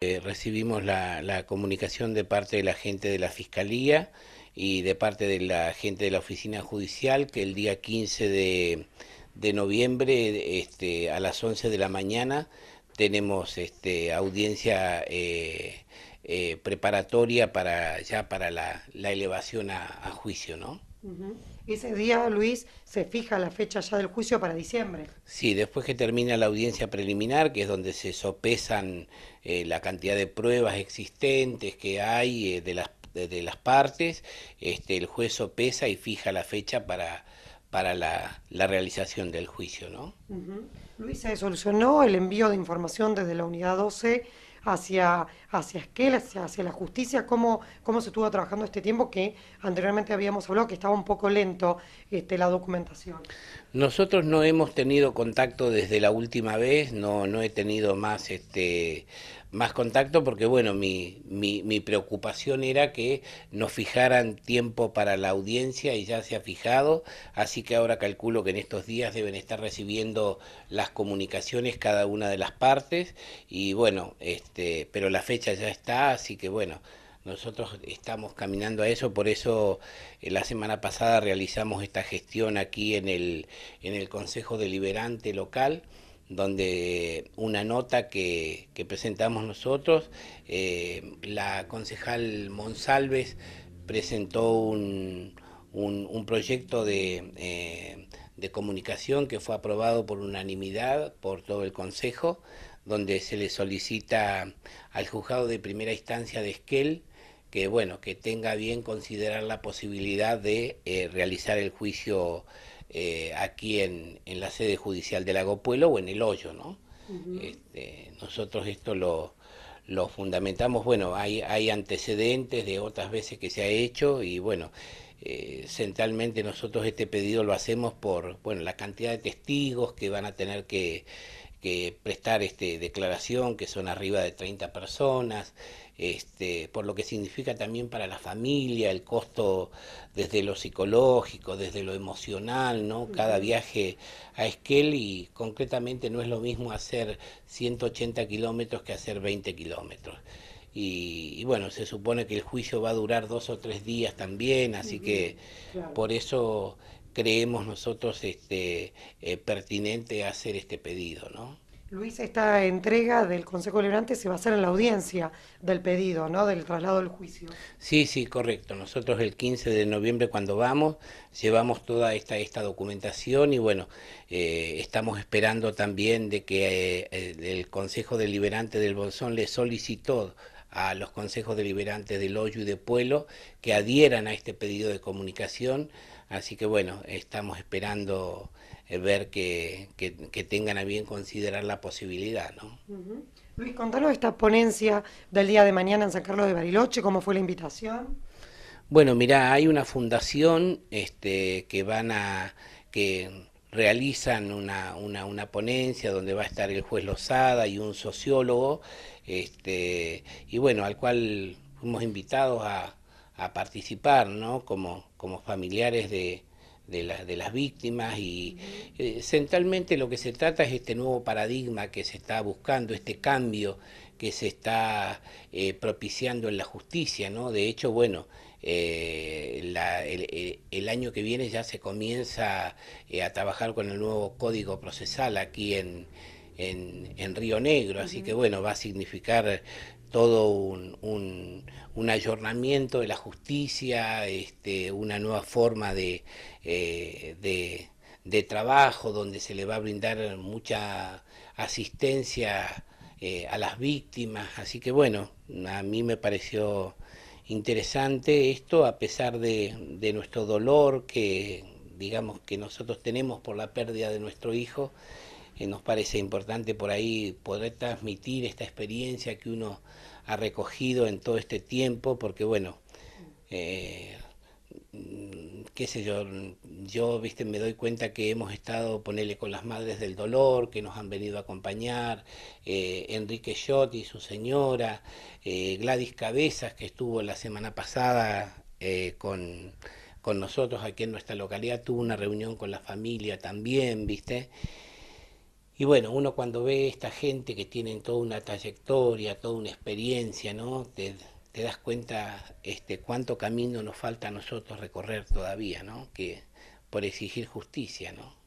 Eh, recibimos la, comunicación de parte de la gente de la Fiscalía y de parte de la gente de la Oficina Judicial que el día 15 de, noviembre este, a las 11 de la mañana tenemos este, audiencia eh, eh, preparatoria para ya para la, elevación a, a juicio, ¿no? Ese día, Luis, se fija la fecha ya del juicio para diciembre. Sí, después que termina la audiencia preliminar, que es donde se sopesan eh, la cantidad de pruebas existentes que hay eh, de, las, de, las partes, este, el juez sopesa y fija la fecha para, para la, realización del juicio. ¿no? Luis, se solucionó el envío de información desde la unidad 12 hacia, hacia Esquel, hacia, la justicia, cómo, cómo se estuvo trabajando este tiempo que anteriormente habíamos hablado que estaba un poco lento este, la documentación. Nosotros no hemos tenido contacto desde la última vez, no, no he tenido más este, más contacto porque, bueno, mi, mi, preocupación era que nos fijaran tiempo para la audiencia y ya se ha fijado, así que ahora calculo que en estos días deben estar recibiendo las comunicaciones cada una de las partes y, bueno, este, pero la fecha ya está, así que, bueno. Nosotros estamos caminando a eso, por eso eh, la semana pasada realizamos esta gestión aquí en el, en el Consejo Deliberante local donde una nota que, presentamos nosotros, eh, la concejal Monsalves presentó un, proyecto de, eh, de, comunicación que fue aprobado por unanimidad por todo el Consejo, donde se le solicita al juzgado de primera instancia de Esquel que bueno, que tenga bien considerar la posibilidad de eh, realizar el juicio eh, aquí en, en, la sede judicial de Lagopuelo o en el hoyo, ¿no? Este, nosotros esto lo, lo fundamentamos, bueno, hay, hay antecedentes de otras veces que se ha hecho y bueno, eh, centralmente nosotros este pedido lo hacemos por, bueno, la cantidad de testigos que van a tener que que prestar este, declaración, que son arriba de 30 personas, este, por lo que significa también para la familia el costo desde lo psicológico, desde lo emocional, ¿no? Cada viaje a Esquel y concretamente no es lo mismo hacer 180 kilómetros que hacer 20 kilómetros. Y, bueno, se supone que el juicio va a durar dos o tres días también, así que por eso creemos nosotros este, eh, pertinente hacer este pedido. ¿no? Luis, esta entrega del Consejo Deliberante se va a hacer en la audiencia del pedido, ¿no? Del traslado del juicio. Sí, sí, correcto. Nosotros el 15 de noviembre cuando vamos, llevamos toda esta, esta documentación y bueno, eh, estamos esperando también de que eh, el Consejo Deliberante del Bolsón le solicitó a los consejos deliberantes de Loyo y de Pueblo que adhieran a este pedido de comunicación. Así que bueno, estamos esperando eh, ver que, que, tengan a bien considerar la posibilidad. ¿no? Luis, contanos esta ponencia del día de mañana en San Carlos de Bariloche, ¿cómo fue la invitación? Bueno, mira, hay una fundación este, que van a... que realizan una, una, una, ponencia donde va a estar el juez Lozada y un sociólogo, este, y bueno, al cual fuimos invitados a, a participar, ¿no? Como, familiares de, las víctimas y eh, centralmente lo que se trata es este nuevo paradigma que se está buscando, este cambio que se está eh, propiciando en la justicia, ¿no? De hecho, bueno, eh, el, año que viene ya se comienza eh, a trabajar con el nuevo código procesal aquí en, en, en Río Negro, así que bueno, va a significar todo un, un, un ayornamiento de la justicia, este, una nueva forma de, eh, de, de, trabajo donde se le va a brindar mucha asistencia a las víctimas, así que bueno, a mí me pareció interesante esto, a pesar de, nuestro dolor que digamos que nosotros tenemos por la pérdida de nuestro hijo, eh, nos parece importante por ahí poder transmitir esta experiencia que uno ha recogido en todo este tiempo, porque bueno, eh, qué sé yo, yo, viste, me doy cuenta que hemos estado, ponele, con las madres del dolor, que nos han venido a acompañar, eh, Enrique y su señora, eh, Gladys Cabezas, que estuvo la semana pasada eh, con, nosotros aquí en nuestra localidad, tuvo una reunión con la familia también, viste. Y bueno, uno cuando ve esta gente que tienen toda una trayectoria, toda una experiencia, ¿no? Te, das cuenta este, cuánto camino nos falta a nosotros recorrer todavía, ¿no? Que por exigir justicia, ¿no?